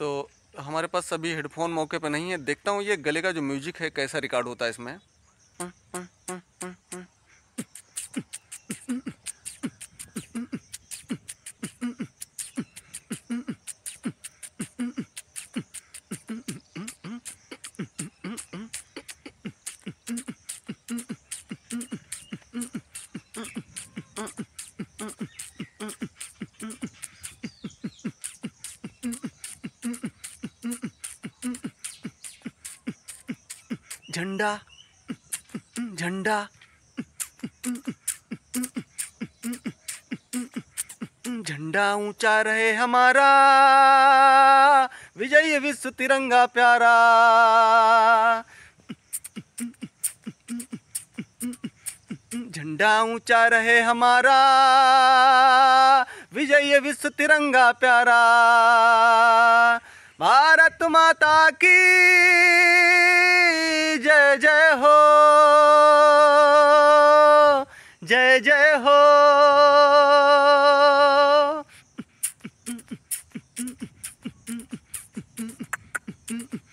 तो हमारे पास सभी हेडफोन मौके पर नहीं है देखता हूँ ये गले का जो म्यूजिक है कैसा रिकॉर्ड होता है इसमें Mm-mm. झंडा झंडा झंडा ऊंचा रहे हमारा विजय विश्व तिरंगा प्यारा झंडा ऊंचा रहे हमारा विजय विश्व तिरंगा प्यारा भारत माता की जय जय हो Mm-mm.